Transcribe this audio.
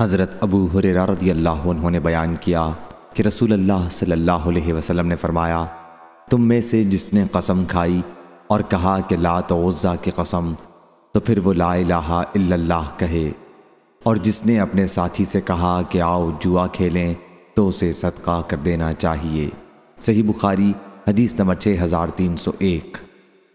हज़रत अबू हुरेरा रदी अल्लाह उन्होंने बयान किया कि रसूल अल्लाह सल्लल्लाहु अलैहि वसल्लम ने फरमाया तुम में से जिसने कसम खाई और कहा कि ला तोज़ा की कसम तो फिर वो ला इलाहा इल्लल्लाह कहे और जिसने अपने साथी से कहा कि आओ जुआ खेलें तो उसे सदका कर देना चाहिए सही बुखारी हदीस नंबर छः हज़ार तीन सौ एक